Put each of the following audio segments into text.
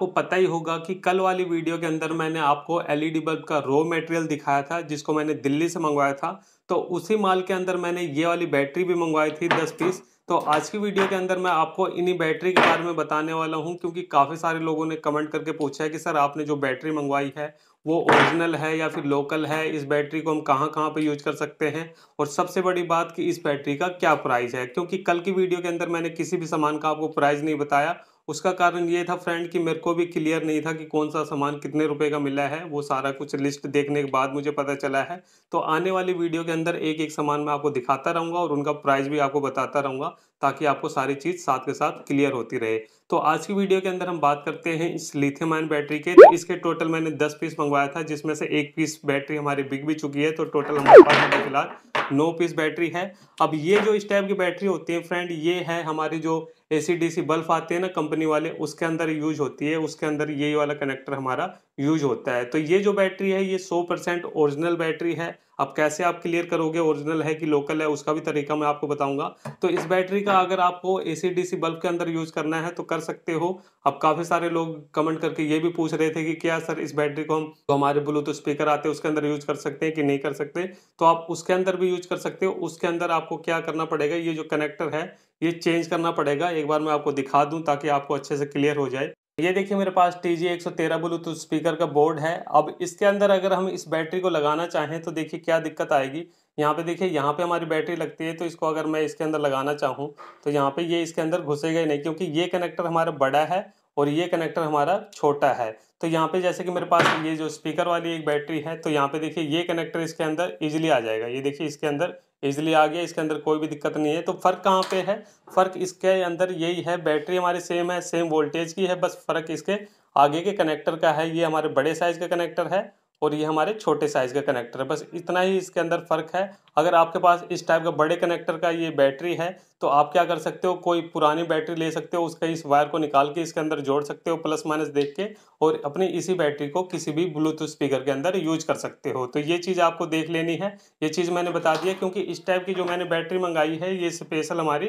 आपको पता ही होगा कि कल वाली वीडियो के अंदर मैंने आपको एलईडी बल्ब e का रो मटेरियल दिखाया था जिसको मैंने दिल्ली से मंगवाया था तो उसी माल के अंदर मैंने ये वाली बैटरी भी मंगवाई थी दस पीस तो आज की वीडियो के अंदर मैं आपको इन्हीं बैटरी के बारे में बताने वाला हूं क्योंकि काफ़ी सारे लोगों ने कमेंट करके पूछा है कि सर आपने जो बैटरी मंगवाई है वो ओरिजिनल है या फिर लोकल है इस बैटरी को हम कहां कहां पर यूज कर सकते हैं और सबसे बड़ी बात कि इस बैटरी का क्या प्राइस है क्योंकि कल की वीडियो के अंदर मैंने किसी भी सामान का आपको प्राइस नहीं बताया उसका कारण ये था फ्रेंड कि मेरे को भी क्लियर नहीं था कि कौन सा सामान कितने रुपए का मिला है वो सारा कुछ लिस्ट देखने के बाद मुझे पता चला है तो आने वाली वीडियो के अंदर एक एक सामान मैं आपको दिखाता रहूँगा और उनका प्राइस भी आपको बताता रहूँगा ताकि आपको सारी चीज़ साथ के साथ क्लियर होती रहे तो आज की वीडियो के अंदर हम बात करते हैं इस लिथियम आयन बैटरी के इसके टोटल मैंने दस पीस मंगवाया था जिसमें से एक पीस बैटरी हमारी बिक भी चुकी है तो टोटल हमारे पास अभी फिलहाल नौ पीस बैटरी है अब ये जो इस टाइप की बैटरी होती है फ्रेंड ये है हमारी जो ए सी डी सी बल्ब आते हैं ना कंपनी वाले उसके अंदर यूज होती है उसके अंदर यही वाला कनेक्टर हमारा यूज होता है तो ये जो बैटरी है ये सौ परसेंट ओरिजिनल बैटरी है अब कैसे आप क्लियर करोगे ओरिजिनल है कि लोकल है उसका भी तरीका मैं आपको बताऊंगा तो इस बैटरी का अगर आपको ए सी बल्ब के अंदर यूज़ करना है तो कर सकते हो अब काफ़ी सारे लोग कमेंट करके ये भी पूछ रहे थे कि क्या सर इस बैटरी को हम तो हमारे ब्लूटूथ स्पीकर आते हैं उसके अंदर यूज़ कर सकते हैं कि नहीं कर सकते तो आप उसके अंदर भी यूज कर सकते हो उसके अंदर आपको क्या करना पड़ेगा ये जो कनेक्टर है ये चेंज करना पड़ेगा एक बार मैं आपको दिखा दूँ ताकि आपको अच्छे से क्लियर हो जाए ये देखिए मेरे पास टी जी एक सौ तेरह ब्लूटूथ स्पीकर का बोर्ड है अब इसके अंदर अगर हम इस बैटरी को लगाना चाहें तो देखिए क्या दिक्कत आएगी यहाँ पे देखिए यहाँ पे हमारी बैटरी लगती है तो इसको अगर मैं इसके अंदर लगाना चाहूँ तो यहाँ पे ये इसके अंदर घुसेगा ही नहीं क्योंकि ये कनेक्टर हमारा बड़ा है और ये कनेक्टर हमारा छोटा है तो यहाँ पे जैसे कि मेरे पास ये जो स्पीकर वाली एक बैटरी है तो यहाँ पे देखिए ये कनेक्टर इसके अंदर इजिली आ जाएगा ये देखिए इसके अंदर ईजिली आ गया इसके अंदर कोई भी दिक्कत नहीं है तो फ़र्क कहाँ पे है फ़र्क इसके अंदर यही है बैटरी हमारी सेम है सेम वोल्टेज की है बस फ़र्क इसके आगे के कनेक्टर का है ये हमारे बड़े साइज़ का कनेक्टर है और ये हमारे छोटे साइज़ का कनेक्टर है बस इतना ही इसके अंदर फ़र्क है अगर आपके पास इस टाइप का बड़े कनेक्टर का ये बैटरी है तो आप क्या कर सकते हो कोई पुरानी बैटरी ले सकते हो उसका इस वायर को निकाल के इसके अंदर जोड़ सकते हो प्लस माइनस देख के और अपनी इसी बैटरी को किसी भी ब्लूटूथ स्पीकर के अंदर यूज कर सकते हो तो ये चीज़ आपको देख लेनी है ये चीज़ मैंने बता दिया क्योंकि इस टाइप की जो मैंने बैटरी मंगाई है ये स्पेशल हमारी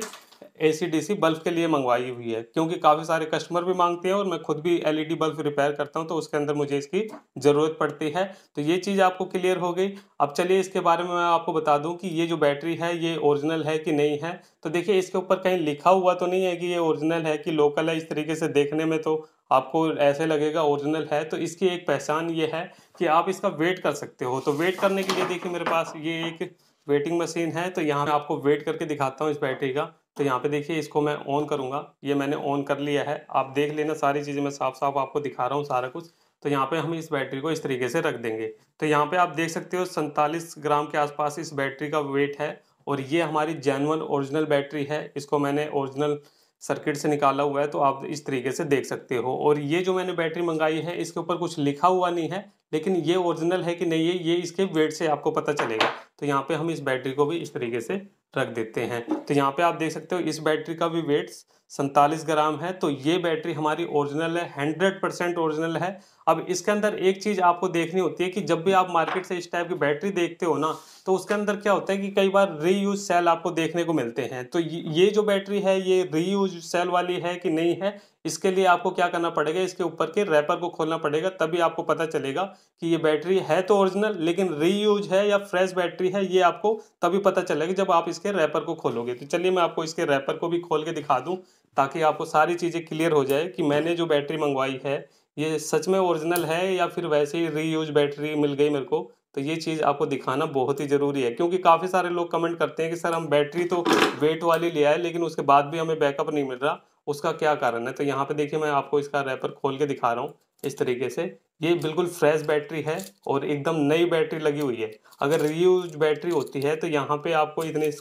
ए सी बल्ब के लिए मंगवाई हुई है क्योंकि काफ़ी सारे कस्टमर भी मांगते हैं और मैं खुद भी एलईडी बल्ब रिपेयर करता हूं तो उसके अंदर मुझे इसकी ज़रूरत पड़ती है तो ये चीज़ आपको क्लियर हो गई अब चलिए इसके बारे में मैं आपको बता दूं कि ये जो बैटरी है ये ओरिजिनल है कि नहीं है तो देखिए इसके ऊपर कहीं लिखा हुआ तो नहीं है कि ये ओरिजिनल है कि लोकल है इस तरीके से देखने में तो आपको ऐसे लगेगा ओरिजिनल है तो इसकी एक पहचान ये है कि आप इसका वेट कर सकते हो तो वेट करने के लिए देखिए मेरे पास ये एक वेटिंग मशीन है तो यहाँ मैं आपको वेट करके दिखाता हूँ इस बैटरी का तो यहाँ पे देखिए इसको मैं ऑन करूँगा ये मैंने ऑन कर लिया है आप देख लेना सारी चीज़ें मैं साफ साफ आपको दिखा रहा हूँ सारा कुछ तो यहाँ पे हम इस बैटरी को इस तरीके से रख देंगे तो यहाँ पे आप देख सकते हो सैंतालीस ग्राम के आसपास इस बैटरी का वेट है और ये हमारी जैनवन ओरिजिनल बैटरी है इसको मैंने ओरिजिनल सर्किट से निकाला हुआ है तो आप इस तरीके से देख सकते हो और ये जो मैंने बैटरी मंगाई है इसके ऊपर कुछ लिखा हुआ नहीं है लेकिन ये ओरिजिनल है कि नहीं है ये इसके वेट से आपको पता चलेगा तो यहाँ पे हम इस बैटरी को भी इस तरीके से रख देते हैं तो यहाँ पे आप देख सकते हो इस बैटरी का भी वेट्स सैंतालीस ग्राम है तो ये बैटरी हमारी ओरिजिनल है हंड्रेड परसेंट ओरिजिनल है अब इसके अंदर एक चीज़ आपको देखनी होती है कि जब भी आप मार्केट से इस टाइप की बैटरी देखते हो ना तो उसके अंदर क्या होता है कि कई बार रीयूज सेल आपको देखने को मिलते हैं तो ये जो बैटरी है ये रीयूज सेल वाली है कि नहीं है इसके लिए आपको क्या करना पड़ेगा इसके ऊपर के रैपर को खोलना पड़ेगा तभी आपको पता चलेगा कि ये बैटरी है तो ओरिजिनल लेकिन रीयूज है या फ्रेश बैटरी है ये आपको तभी पता चलेगा जब आप इसके रैपर को खोलोगे तो चलिए मैं आपको इसके रैपर को भी खोल के दिखा दूँ ताकि आपको सारी चीज़ें क्लियर हो जाए कि मैंने जो बैटरी मंगवाई है ये सच में ओरिजिनल है या फिर वैसे ही रीयूज बैटरी मिल गई मेरे को तो ये चीज़ आपको दिखाना बहुत ही ज़रूरी है क्योंकि काफ़ी सारे लोग कमेंट करते हैं कि सर हम बैटरी तो वेट वाली ले आए लेकिन उसके बाद भी हमें बैकअप नहीं मिल रहा उसका क्या कारण है तो यहाँ पे देखिए मैं आपको इसका रैपर खोल के दिखा रहा हूँ इस तरीके से ये बिल्कुल फ्रेश बैटरी है और एकदम नई बैटरी लगी हुई है अगर रीयूज बैटरी होती है तो यहाँ पे आपको इतने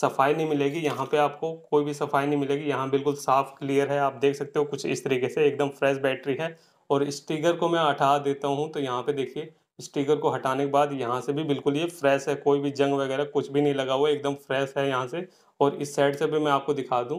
सफाई नहीं मिलेगी यहाँ पे आपको कोई भी सफाई नहीं मिलेगी यहाँ बिल्कुल साफ़ क्लियर है आप देख सकते हो कुछ इस तरीके से एकदम फ्रेश बैटरी है और स्टिकर को मैं हटा देता हूँ तो यहाँ पे देखिए स्टिकर को हटाने के बाद यहाँ से भी बिल्कुल ये फ्रेश है कोई भी जंग वगैरह कुछ भी नहीं लगा हुआ एकदम फ्रेश है यहाँ से और इस साइड से भी मैं आपको दिखा दूँ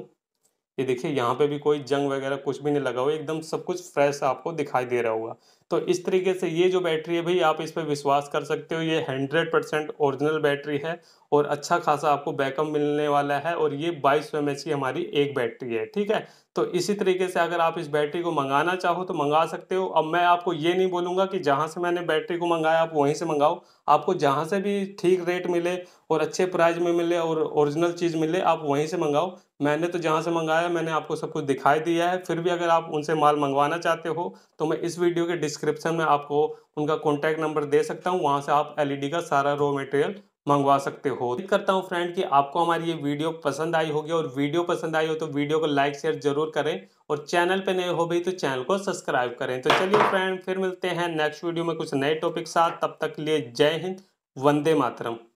ये देखिए यहाँ पे भी कोई जंग वगैरह कुछ भी नहीं लगा हुआ एकदम सब कुछ फ्रेश आपको दिखाई दे रहा होगा तो इस तरीके से ये जो बैटरी है भाई आप इस पर विश्वास कर सकते हो ये हंड्रेड परसेंट ओरिजिनल बैटरी है और अच्छा खासा आपको बैकअप मिलने वाला है और ये बाईस सौ एम की हमारी एक बैटरी है ठीक है तो इसी तरीके से अगर आप इस बैटरी को मंगाना चाहो तो मंगा सकते हो अब मैं आपको ये नहीं बोलूँगा कि जहाँ से मैंने बैटरी को मंगाया आप वहीं से मंगाओ आपको जहाँ से भी ठीक रेट मिले और अच्छे प्राइस में मिले और ओरिजिनल चीज़ मिले आप वहीं से मंगाओ मैंने तो जहाँ से मंगाया मैंने आपको सब कुछ दिखाई दिया है फिर भी अगर आप उनसे माल मंगवाना चाहते हो तो मैं इस वीडियो के डिस्क डिस्क्रिप्शन में आपको उनका कॉन्टैक्ट नंबर दे सकता हूँ वहाँ से आप एल e का सारा रॉ मटेरियल मंगवा सकते हो उम्मीद करता हूँ फ्रेंड कि आपको हमारी ये वीडियो पसंद आई होगी और वीडियो पसंद आई हो तो वीडियो को लाइक शेयर जरूर करें और चैनल पे नए हो भी तो चैनल को सब्सक्राइब करें तो चलिए फ्रेंड फिर मिलते हैं नेक्स्ट वीडियो में कुछ नए टॉपिक साथ तब तक लिए जय हिंद वंदे मातरम